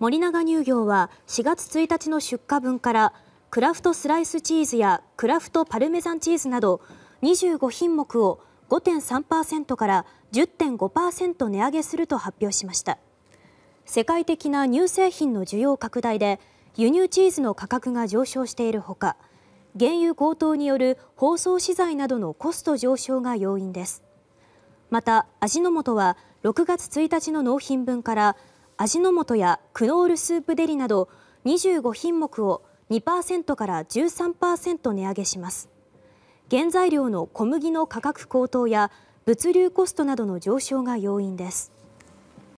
森永乳業は4月1日の出荷分からクラフトスライスチーズやクラフトパルメザンチーズなど25品目を5.3%から10.5%値上げすると発表しました世界的な乳製品の需要拡大で輸入チーズの価格が上昇しているほか原油高騰による包装資材などのコスト上昇が要因ですまた味の素は6月1日の納品分から味の素やクノールスープデリなど25品目を2％から13%値上げします。原材料の小麦の価格高騰や物流コストなどの上昇が要因です。